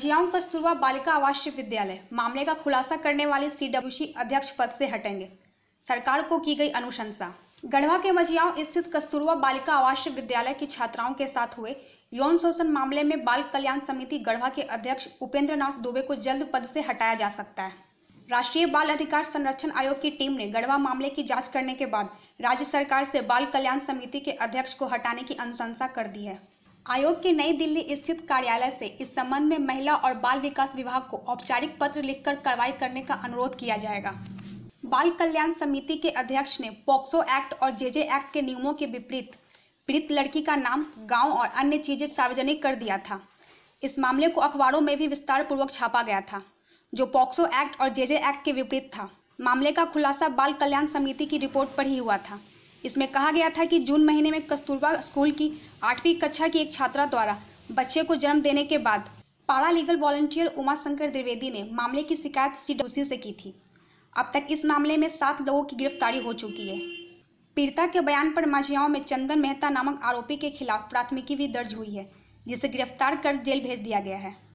हजियाम कस्तूरबा बालिका आवासीय विद्यालय मामले का खुलासा करने वाले सी अध्यक्ष पद से हटेंगे सरकार को की गई अनुशंसा गढ़वा के मझियाओं स्थित कस्तूरबा बालिका आवासीय विद्यालय की छात्राओं के साथ हुए यौन शोषण मामले में बाल कल्याण समिति गढ़वा के अध्यक्ष उपेंद्र नाथ दुबे को जल्द पद से हटाया जा सकता है राष्ट्रीय बाल अधिकार संरक्षण आयोग की टीम ने गढ़वा मामले की जांच करने के बाद राज्य सरकार से बाल कल्याण समिति के अध्यक्ष को हटाने की अनुशंसा कर दी है आयोग के नई दिल्ली स्थित कार्यालय से इस संबंध में महिला और बाल विकास विभाग को औपचारिक पत्र लिखकर कार्रवाई करने का अनुरोध किया जाएगा बाल कल्याण समिति के अध्यक्ष ने पॉक्सो एक्ट और जेजे एक्ट के नियमों के विपरीत पीड़ित लड़की का नाम गांव और अन्य चीजें सार्वजनिक कर दिया था इस मामले को अखबारों में भी विस्तार पूर्वक छापा गया था जो पॉक्सो एक्ट और जेजे एक्ट के विपरीत था मामले का खुलासा बाल कल्याण समिति की रिपोर्ट पर ही हुआ था इसमें कहा गया था कि जून महीने में कस्तूरबा स्कूल की आठवीं कक्षा की एक छात्रा द्वारा बच्चे को जन्म देने के बाद paralegal volunteer Uma Shankar Dwivedi ने मामले की शिकायत सीडब्ल्यूसी से की थी अब तक इस मामले में सात लोगों की गिरफ्तारी हो चुकी है पीड़िता के बयान पर माझियाओं में चंदन मेहता नामक आरोपी के खिलाफ प्राथमिकी भी दर्ज हुई है जिसे गिरफ्तार कर जेल भेज दिया गया है